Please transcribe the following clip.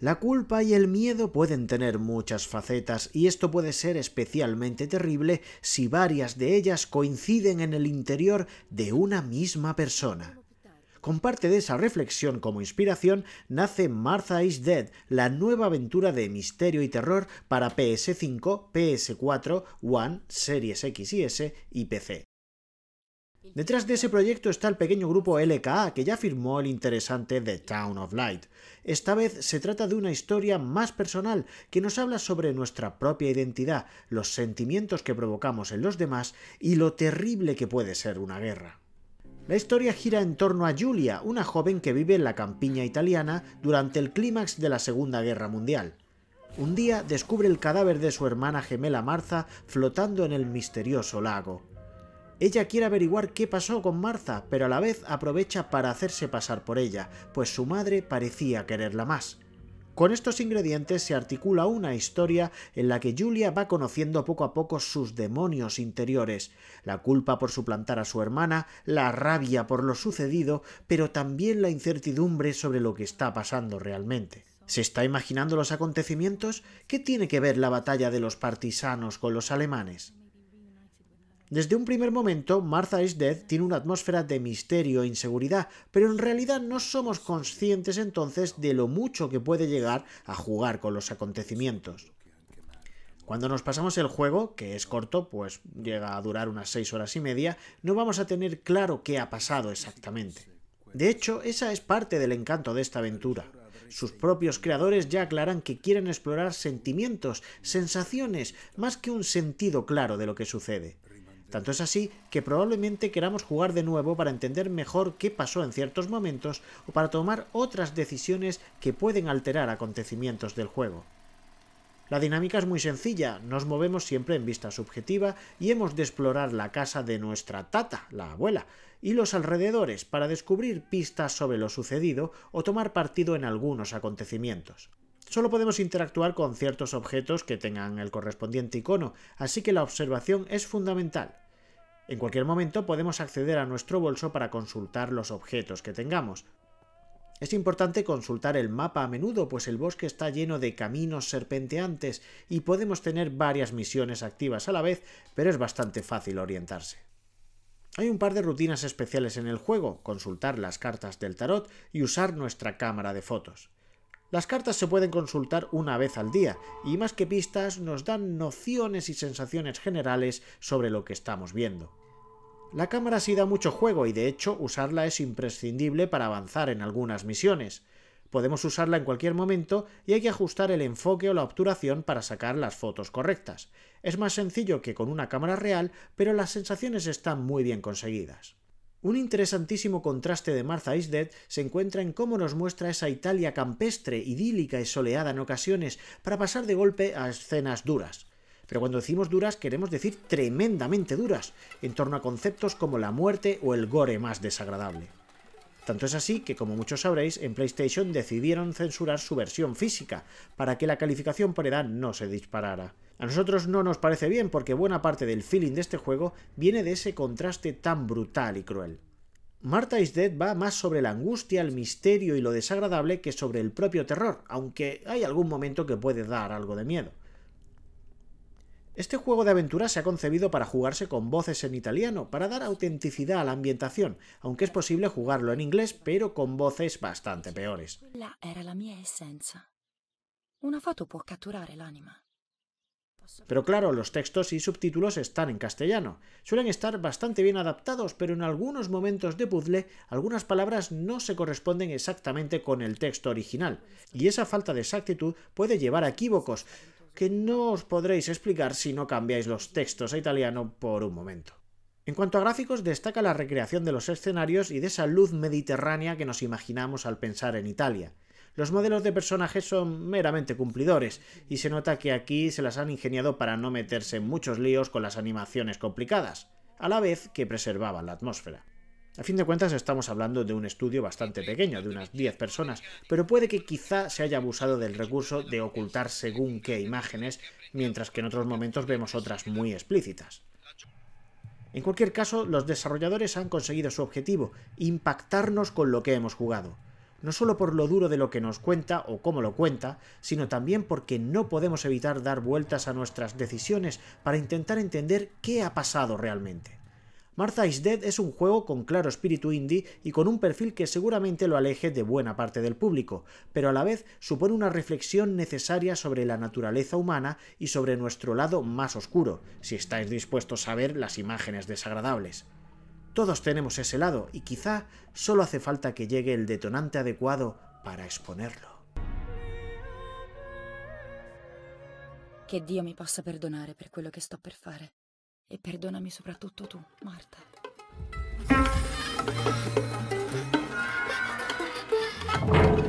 La culpa y el miedo pueden tener muchas facetas y esto puede ser especialmente terrible si varias de ellas coinciden en el interior de una misma persona. Con parte de esa reflexión como inspiración nace Martha is Dead, la nueva aventura de misterio y terror para PS5, PS4, One, Series X y S y PC. Detrás de ese proyecto está el pequeño grupo LKA que ya firmó el interesante The Town of Light. Esta vez se trata de una historia más personal que nos habla sobre nuestra propia identidad, los sentimientos que provocamos en los demás y lo terrible que puede ser una guerra. La historia gira en torno a Julia, una joven que vive en la campiña italiana durante el clímax de la Segunda Guerra Mundial. Un día descubre el cadáver de su hermana gemela Marza flotando en el misterioso lago. Ella quiere averiguar qué pasó con Martha, pero a la vez aprovecha para hacerse pasar por ella, pues su madre parecía quererla más. Con estos ingredientes se articula una historia en la que Julia va conociendo poco a poco sus demonios interiores, la culpa por suplantar a su hermana, la rabia por lo sucedido, pero también la incertidumbre sobre lo que está pasando realmente. ¿Se está imaginando los acontecimientos? ¿Qué tiene que ver la batalla de los partisanos con los alemanes? Desde un primer momento, Martha is Dead tiene una atmósfera de misterio e inseguridad, pero en realidad no somos conscientes entonces de lo mucho que puede llegar a jugar con los acontecimientos. Cuando nos pasamos el juego, que es corto, pues llega a durar unas seis horas y media, no vamos a tener claro qué ha pasado exactamente. De hecho, esa es parte del encanto de esta aventura. Sus propios creadores ya aclaran que quieren explorar sentimientos, sensaciones, más que un sentido claro de lo que sucede. Tanto es así que probablemente queramos jugar de nuevo para entender mejor qué pasó en ciertos momentos o para tomar otras decisiones que pueden alterar acontecimientos del juego. La dinámica es muy sencilla, nos movemos siempre en vista subjetiva y hemos de explorar la casa de nuestra tata, la abuela, y los alrededores para descubrir pistas sobre lo sucedido o tomar partido en algunos acontecimientos. Solo podemos interactuar con ciertos objetos que tengan el correspondiente icono, así que la observación es fundamental. En cualquier momento podemos acceder a nuestro bolso para consultar los objetos que tengamos. Es importante consultar el mapa a menudo, pues el bosque está lleno de caminos serpenteantes y podemos tener varias misiones activas a la vez, pero es bastante fácil orientarse. Hay un par de rutinas especiales en el juego, consultar las cartas del tarot y usar nuestra cámara de fotos. Las cartas se pueden consultar una vez al día, y más que pistas nos dan nociones y sensaciones generales sobre lo que estamos viendo. La cámara sí da mucho juego y de hecho usarla es imprescindible para avanzar en algunas misiones. Podemos usarla en cualquier momento y hay que ajustar el enfoque o la obturación para sacar las fotos correctas. Es más sencillo que con una cámara real, pero las sensaciones están muy bien conseguidas. Un interesantísimo contraste de Martha is Dead se encuentra en cómo nos muestra esa Italia campestre, idílica y soleada en ocasiones, para pasar de golpe a escenas duras. Pero cuando decimos duras queremos decir tremendamente duras, en torno a conceptos como la muerte o el gore más desagradable. Tanto es así que, como muchos sabréis, en PlayStation decidieron censurar su versión física, para que la calificación por edad no se disparara. A nosotros no nos parece bien porque buena parte del feeling de este juego viene de ese contraste tan brutal y cruel. Marta is Dead va más sobre la angustia, el misterio y lo desagradable que sobre el propio terror, aunque hay algún momento que puede dar algo de miedo. Este juego de aventura se ha concebido para jugarse con voces en italiano, para dar autenticidad a la ambientación, aunque es posible jugarlo en inglés, pero con voces bastante peores. Pero claro, los textos y subtítulos están en castellano. Suelen estar bastante bien adaptados, pero en algunos momentos de puzzle algunas palabras no se corresponden exactamente con el texto original, y esa falta de exactitud puede llevar a equívocos, que no os podréis explicar si no cambiáis los textos a italiano por un momento. En cuanto a gráficos, destaca la recreación de los escenarios y de esa luz mediterránea que nos imaginamos al pensar en Italia. Los modelos de personajes son meramente cumplidores, y se nota que aquí se las han ingeniado para no meterse en muchos líos con las animaciones complicadas, a la vez que preservaban la atmósfera. A fin de cuentas estamos hablando de un estudio bastante pequeño, de unas 10 personas, pero puede que quizá se haya abusado del recurso de ocultar según qué imágenes, mientras que en otros momentos vemos otras muy explícitas. En cualquier caso, los desarrolladores han conseguido su objetivo, impactarnos con lo que hemos jugado. No solo por lo duro de lo que nos cuenta o cómo lo cuenta, sino también porque no podemos evitar dar vueltas a nuestras decisiones para intentar entender qué ha pasado realmente. Martha is Dead es un juego con claro espíritu indie y con un perfil que seguramente lo aleje de buena parte del público, pero a la vez supone una reflexión necesaria sobre la naturaleza humana y sobre nuestro lado más oscuro, si estáis dispuestos a ver las imágenes desagradables. Todos tenemos ese lado y quizá solo hace falta que llegue el detonante adecuado para exponerlo. Que Dio me possa perdonar per quello que sto per E perdonami soprattutto tu, Marta. Thank